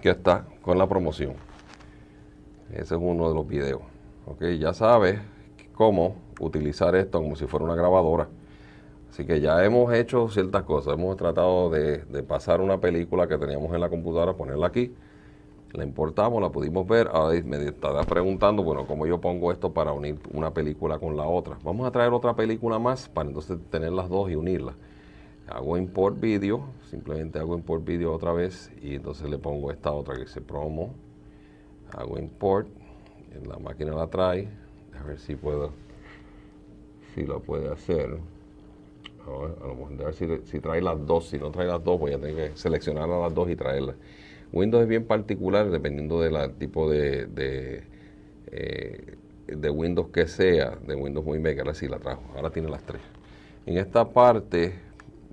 que está con la promoción. Ese es uno de los videos. Okay, ya sabes cómo utilizar esto como si fuera una grabadora. Así que ya hemos hecho ciertas cosas. Hemos tratado de, pasar una película que teníamos en la computadora, ponerla aquí. La importamos, la pudimos ver. Ahora me estará preguntando, bueno, ¿cómo yo pongo esto para unir una película con la otra? Vamos a traer otra película más para entonces tener las dos y unirlas hago import video, simplemente hago import video otra vez y entonces le pongo esta otra que se promo, hago import, la máquina la trae, a ver si puedo, si lo puede hacer. A, lo mejor si, trae las dos, si no trae las dos, pues ya tengo que seleccionar las dos y traerlas. Windows es bien particular dependiendo del tipo de, eh, de, Windows que sea, de Windows mega, ahora sí la trajo, ahora tiene las tres. En esta parte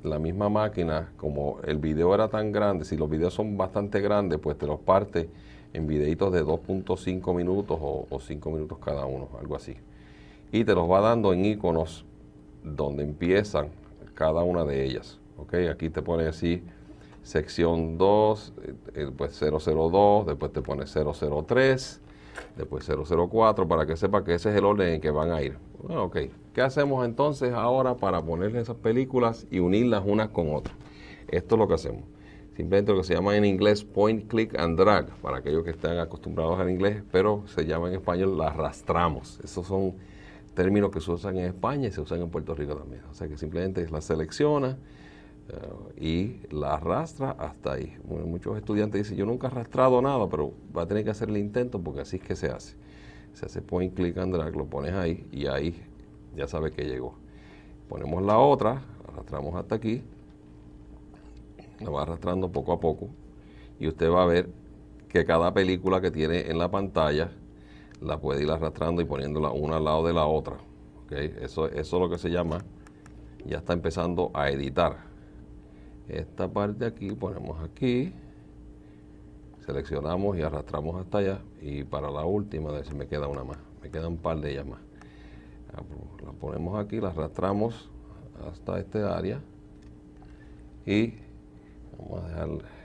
la misma máquina, como el video era tan grande, si los videos son bastante grandes, pues te los parte en videitos de 2.5 minutos o, 5 minutos cada uno, algo así. Y te los va dando en iconos donde empiezan cada una de ellas. ¿ok? Aquí te pone así sección 2, eh, eh, pues 002, después te pone 003, después 004, para que sepa que ese es el orden en que van a ir. Ah, ok, ¿qué hacemos entonces ahora para ponerle esas películas y unirlas unas con otras? Esto es lo que hacemos. Simplemente lo que se llama en inglés point, click and drag, para aquellos que están acostumbrados al inglés, pero se llama en español la arrastramos. Esos son términos que se usan en España y se usan en Puerto Rico también. O sea que simplemente la selecciona eh, y la arrastra hasta ahí. muchos estudiantes dicen, yo nunca he arrastrado nada, pero va a tener que hacer el intento porque así es que se hace. Se hace point click and drag, lo pones ahí y ahí ya sabes que llegó. Ponemos la otra, arrastramos hasta aquí, la va arrastrando poco a poco y usted va a ver que cada película que tiene en la pantalla la puede ir arrastrando y poniéndola una al lado de la otra. Eso, eso es lo que se llama, ya está empezando a editar esta parte aquí, ponemos aquí, seleccionamos y arrastramos hasta allá y para la última, de me queda una más, me queda un par de ellas más. La ponemos aquí, la arrastramos hasta este área y vamos a dejar